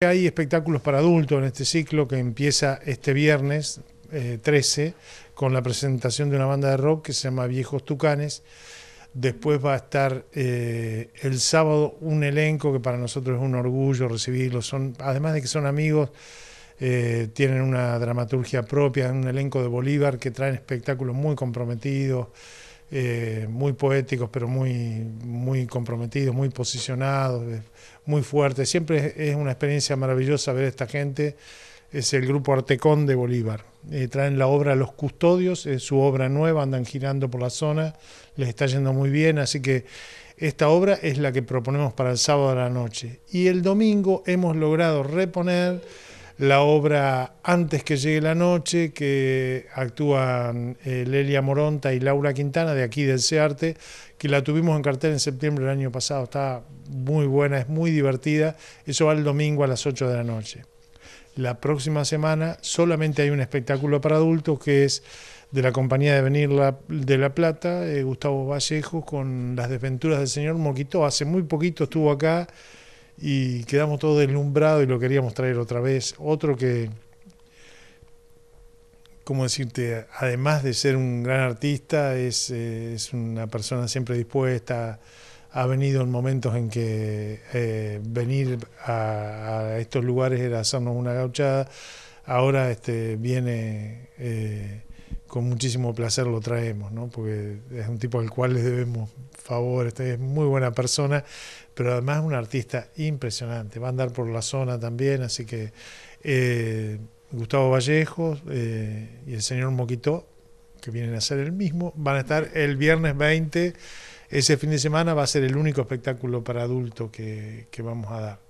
Hay espectáculos para adultos en este ciclo que empieza este viernes 13 eh, con la presentación de una banda de rock que se llama Viejos Tucanes. Después va a estar eh, el sábado un elenco que para nosotros es un orgullo recibirlo. Son, además de que son amigos, eh, tienen una dramaturgia propia, un elenco de Bolívar que traen espectáculos muy comprometidos. Eh, muy poéticos, pero muy, muy comprometidos, muy posicionados, eh, muy fuertes. Siempre es una experiencia maravillosa ver a esta gente. Es el grupo Artecón de Bolívar. Eh, traen la obra Los Custodios, es su obra nueva, andan girando por la zona, les está yendo muy bien, así que esta obra es la que proponemos para el sábado de la noche. Y el domingo hemos logrado reponer la obra Antes que llegue la noche, que actúan eh, Lelia Moronta y Laura Quintana de aquí del Searte, que la tuvimos en cartel en septiembre del año pasado. Está muy buena, es muy divertida. Eso va el domingo a las 8 de la noche. La próxima semana solamente hay un espectáculo para adultos que es de la compañía de Venir de La Plata, eh, Gustavo Vallejo, con Las desventuras del señor Moquito. Hace muy poquito estuvo acá y quedamos todos deslumbrados y lo queríamos traer otra vez. Otro que, como decirte, además de ser un gran artista, eh, es, una persona siempre dispuesta, ha venido en momentos en que eh, venir a, estos lugares era hacernos una gauchada, ahora este, viene... Eh, con muchísimo placer lo traemos, ¿no? porque es un tipo al cual le debemos favor, este es muy buena persona, pero además es un artista impresionante, va a andar por la zona también, así que eh, Gustavo Vallejo eh, y el señor Moquito, que vienen a ser el mismo, van a estar el viernes 20, ese fin de semana va a ser el único espectáculo para adultos que vamos a dar.